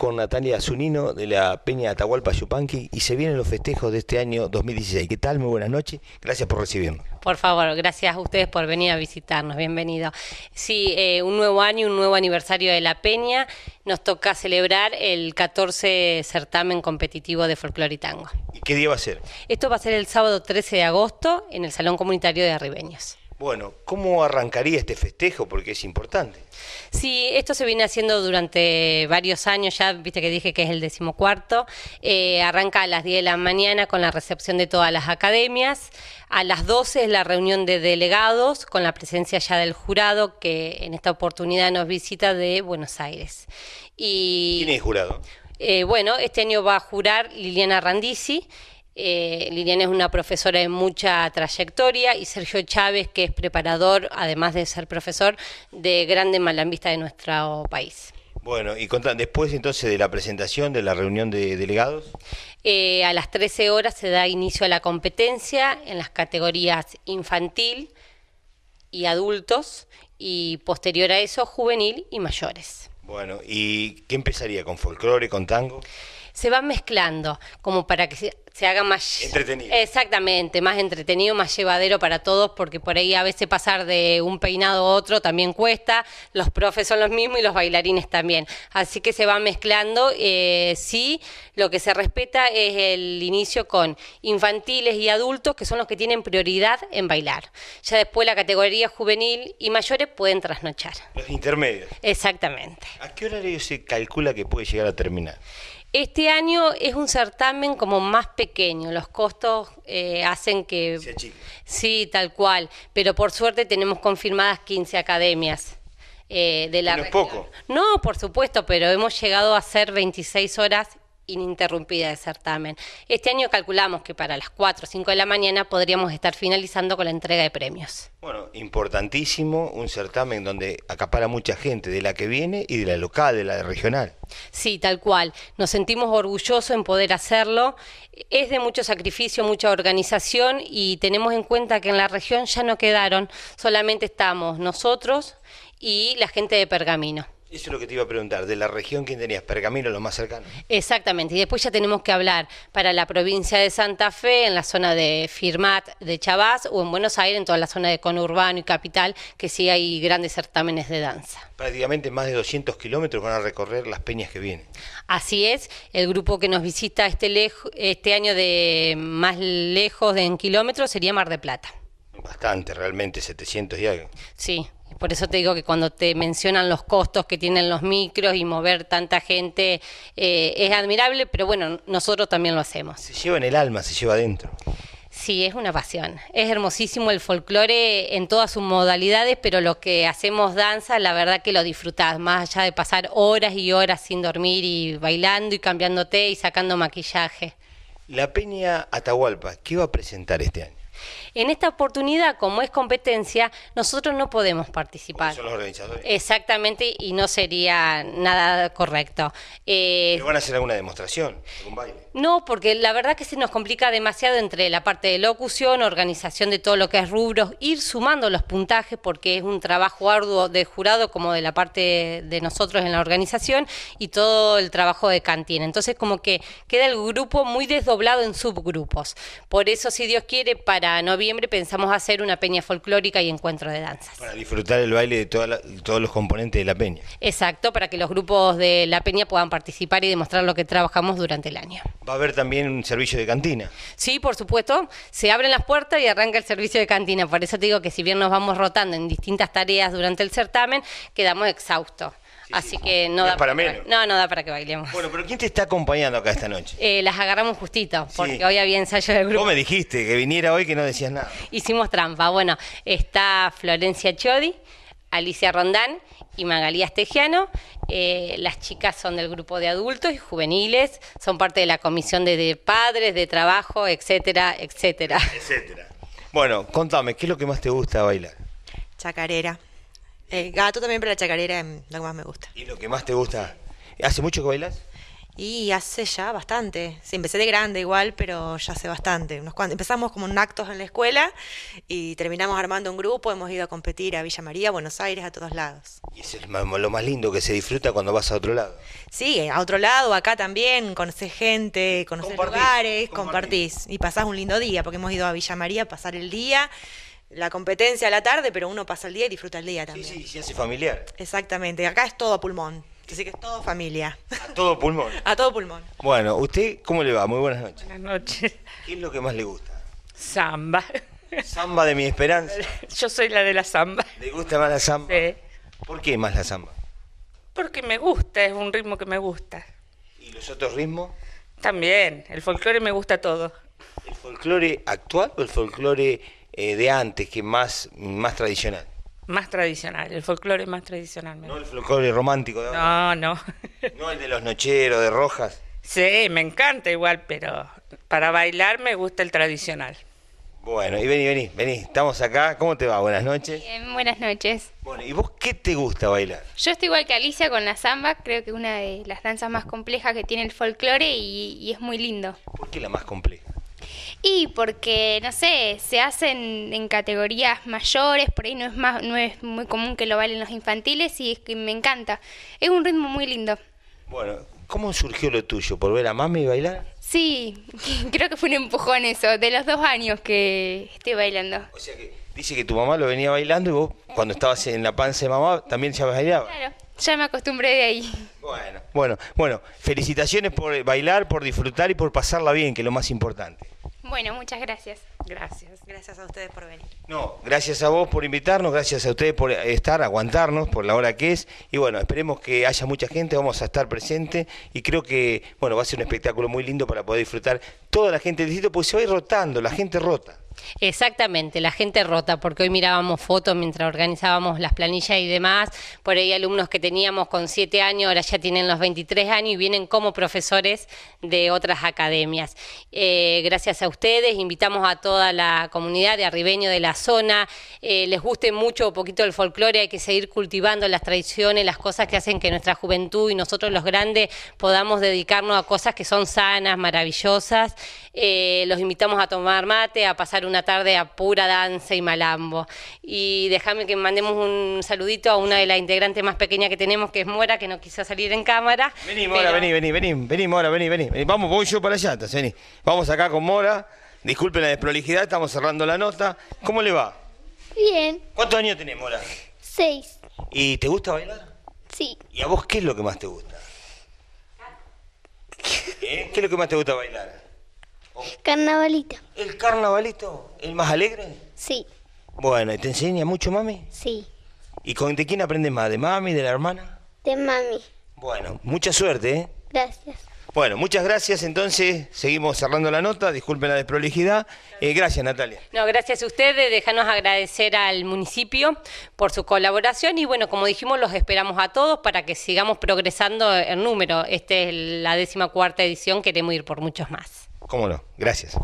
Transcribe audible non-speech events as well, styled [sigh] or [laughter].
con Natalia Zunino de la Peña Atahualpa Yupanqui y se vienen los festejos de este año 2016. ¿Qué tal? Muy buenas noches. Gracias por recibirnos. Por favor, gracias a ustedes por venir a visitarnos. Bienvenido. Sí, eh, un nuevo año, un nuevo aniversario de la Peña. Nos toca celebrar el 14 certamen competitivo de folclore y tango. ¿Y qué día va a ser? Esto va a ser el sábado 13 de agosto en el Salón Comunitario de Arribeños. Bueno, ¿cómo arrancaría este festejo? Porque es importante. Sí, esto se viene haciendo durante varios años, ya viste que dije que es el decimocuarto. Eh, arranca a las 10 de la mañana con la recepción de todas las academias. A las 12 es la reunión de delegados con la presencia ya del jurado que en esta oportunidad nos visita de Buenos Aires. Y, ¿Quién es jurado? Eh, bueno, este año va a jurar Liliana Randisi. Eh, Liliana es una profesora de mucha trayectoria y Sergio Chávez, que es preparador, además de ser profesor, de grande malambista de nuestro país. Bueno, y contan, después entonces de la presentación de la reunión de delegados. Eh, a las 13 horas se da inicio a la competencia en las categorías infantil y adultos y posterior a eso juvenil y mayores. Bueno, ¿y qué empezaría con folclore, con tango? se va mezclando, como para que se, haga más... Entretenido. Exactamente, más entretenido, más llevadero para todos, porque por ahí a veces pasar de un peinado a otro también cuesta, los profes son los mismos y los bailarines también. Así que se va mezclando. Eh, sí, lo que se respeta es el inicio con infantiles y adultos, que son los que tienen prioridad en bailar. Ya después la categoría juvenil y mayores pueden trasnochar. Los intermedios. Exactamente. ¿A qué horario se calcula que puede llegar a terminar? Este año es un certamen como más pequeño, los costos eh, hacen que... Sí, tal cual, pero por suerte tenemos confirmadas 15 academias. Eh, de la no es poco. No, por supuesto, pero hemos llegado a ser 26 horas ininterrumpida de certamen. Este año calculamos que para las 4 o 5 de la mañana podríamos estar finalizando con la entrega de premios. Bueno, importantísimo, un certamen donde acapara mucha gente, de la que viene y de la local, de la regional. Sí, tal cual. Nos sentimos orgullosos en poder hacerlo. Es de mucho sacrificio, mucha organización y tenemos en cuenta que en la región ya no quedaron, solamente estamos nosotros y la gente de Pergamino. Eso es lo que te iba a preguntar, de la región quién tenías, Pergamino lo más cercano. Exactamente, y después ya tenemos que hablar para la provincia de Santa Fe, en la zona de Firmat, de Chabás, o en Buenos Aires, en toda la zona de conurbano y capital, que sí hay grandes certámenes de danza. Prácticamente más de 200 kilómetros van a recorrer las peñas que vienen. Así es, el grupo que nos visita este, este año de más lejos en kilómetros sería Mar de Plata. Bastante, realmente, 700 y algo. Sí, por eso te digo que cuando te mencionan los costos que tienen los micros y mover tanta gente, eh, es admirable, pero bueno, nosotros también lo hacemos. Se lleva en el alma, se lleva adentro. Sí, es una pasión. Es hermosísimo el folclore en todas sus modalidades, pero lo que hacemos danza, la verdad que lo disfrutás, más allá de pasar horas y horas sin dormir y bailando y cambiándote y sacando maquillaje. La Peña Atahualpa, ¿qué va a presentar este año? En esta oportunidad, como es competencia, nosotros no podemos participar. Son los organizadores. Exactamente, y no sería nada correcto. Eh, ¿Pero van a hacer alguna demostración? baile? No, porque la verdad que se nos complica demasiado entre la parte de locución, organización de todo lo que es rubros, ir sumando los puntajes, porque es un trabajo arduo de jurado como de la parte de nosotros en la organización y todo el trabajo de cantina. Entonces, como que queda el grupo muy desdoblado en subgrupos. Por eso, si Dios quiere, para noviembre pensamos hacer una peña folclórica y encuentro de danzas. Para disfrutar el baile de todos los componentes de la peña. Exacto, para que los grupos de la peña puedan participar y demostrar lo que trabajamos durante el año. ¿Va a haber también un servicio de cantina? Sí, por supuesto. Se abren las puertas y arranca el servicio de cantina. Por eso te digo que si bien nos vamos rotando en distintas tareas durante el certamen, quedamos exhaustos. Así que no, da para, No, da para que bailemos. Bueno, pero ¿quién te está acompañando acá esta noche? Eh, las agarramos justito, porque hoy había ensayo del grupo. Vos me dijiste que viniera hoy que no decías nada. Hicimos trampa. Bueno, está Florencia Chodi, Alicia Rondán y Magalías Tejiano. Eh, las chicas son del grupo de adultos y juveniles, son parte de la comisión de, padres, de trabajo, etcétera, etcétera. Etcétera. Bueno, contame, ¿qué es lo que más te gusta bailar? Chacarera. El eh, gato también, pero la chacarera es lo que más me gusta. ¿Y lo que más te gusta? ¿Hace mucho que bailas? Y hace ya bastante. Sí, empecé de grande igual, pero ya hace bastante. Empezamos como en actos en la escuela y terminamos armando un grupo. Hemos ido a competir a Villa María, Buenos Aires, a todos lados. Y es lo más lindo que se disfruta cuando vas a otro lado. Sí, a otro lado, acá también. Conoces gente, conoces lugares, compartís. compartís. Y pasás un lindo día, porque hemos ido a Villa María a pasar el día la competencia a la tarde, pero uno pasa el día y disfruta el día también. Sí, sí, se hace familiar. Exactamente, acá es todo a pulmón. Así que es todo familia. A todo pulmón. [laughs] a todo pulmón. Bueno, ¿usted cómo le va? Muy buenas noches. Buenas noches. ¿Qué es lo que más le gusta? Samba. Samba de mi esperanza. [laughs] Yo soy la de la samba. ¿Le gusta más la samba? Sí. ¿Por qué más la samba? Porque me gusta, es un ritmo que me gusta. ¿Y los otros ritmos? También, el folclore me gusta todo. ¿El folclore actual o el folclore eh, de antes, que más, más tradicional. Más tradicional, el folclore más tradicional. No el folclore romántico de ahora. No, no. [laughs] no el de los nocheros, de rojas. Sí, me encanta igual, pero para bailar me gusta el tradicional. Bueno, y vení, vení, vení, estamos acá. ¿Cómo te va? Buenas noches. buenas noches. Bueno, ¿y vos qué te gusta bailar? Yo estoy igual que Alicia con la samba, creo que es una de las danzas más complejas que tiene el folclore y es muy lindo. ¿Por qué la más compleja? Y porque, no sé, se hacen en categorías mayores, por ahí no es, más, no es muy común que lo bailen los infantiles y es que me encanta. Es un ritmo muy lindo. Bueno, ¿cómo surgió lo tuyo? ¿Por ver a mami bailar? Sí, [laughs] creo que fue un empujón eso, de los dos años que estoy bailando. O sea que dice que tu mamá lo venía bailando y vos cuando estabas en la panza de mamá también ya bailabas. Claro, ya me acostumbré de ahí. Bueno, bueno, bueno, felicitaciones por eh, bailar, por disfrutar y por pasarla bien, que es lo más importante. Bueno, muchas gracias. Gracias. Gracias a ustedes por venir. No, gracias a vos por invitarnos, gracias a ustedes por eh, estar, aguantarnos por la hora que es. Y bueno, esperemos que haya mucha gente, vamos a estar presentes y creo que, bueno, va a ser un espectáculo muy lindo para poder disfrutar toda la gente del distrito, porque se va a ir rotando, la gente rota. Exactamente, la gente rota, porque hoy mirábamos fotos mientras organizábamos las planillas y demás, por ahí alumnos que teníamos con 7 años, ahora ya tienen los 23 años y vienen como profesores de otras academias. Eh, gracias a ustedes, invitamos a toda la comunidad de arribeño de la zona, eh, les guste mucho o poquito el folclore, hay que seguir cultivando las tradiciones, las cosas que hacen que nuestra juventud y nosotros los grandes podamos dedicarnos a cosas que son sanas, maravillosas. Eh, los invitamos a tomar mate, a pasar una tarde a pura danza y malambo. Y déjame que mandemos un saludito a una de las integrantes más pequeñas que tenemos, que es Mora, que no quiso salir en cámara. Vení, Mora, vení, vení, vení, vení, Mora, vení, vení. Eh, vamos, voy yo para allá, entonces Vamos acá con Mora. Disculpen la desprolijidad, estamos cerrando la nota. ¿Cómo le va? Bien. ¿Cuántos años tenés, Mora? Seis. ¿Y te gusta bailar? Sí. ¿Y a vos qué es lo que más te gusta? ¿Eh? ¿Qué es lo que más te gusta bailar? Carnavalito. ¿El carnavalito? ¿El más alegre? Sí. Bueno, ¿y te enseña mucho mami? Sí. ¿Y con, de quién aprendes más? ¿De mami, de la hermana? De mami. Bueno, mucha suerte, ¿eh? Gracias. Bueno, muchas gracias. Entonces, seguimos cerrando la nota. Disculpen la desprolijidad. Eh, gracias, Natalia. No, gracias a ustedes. Déjanos agradecer al municipio por su colaboración. Y bueno, como dijimos, los esperamos a todos para que sigamos progresando en número. Esta es la décima cuarta edición. Queremos ir por muchos más. ¿Cómo no? Gracias.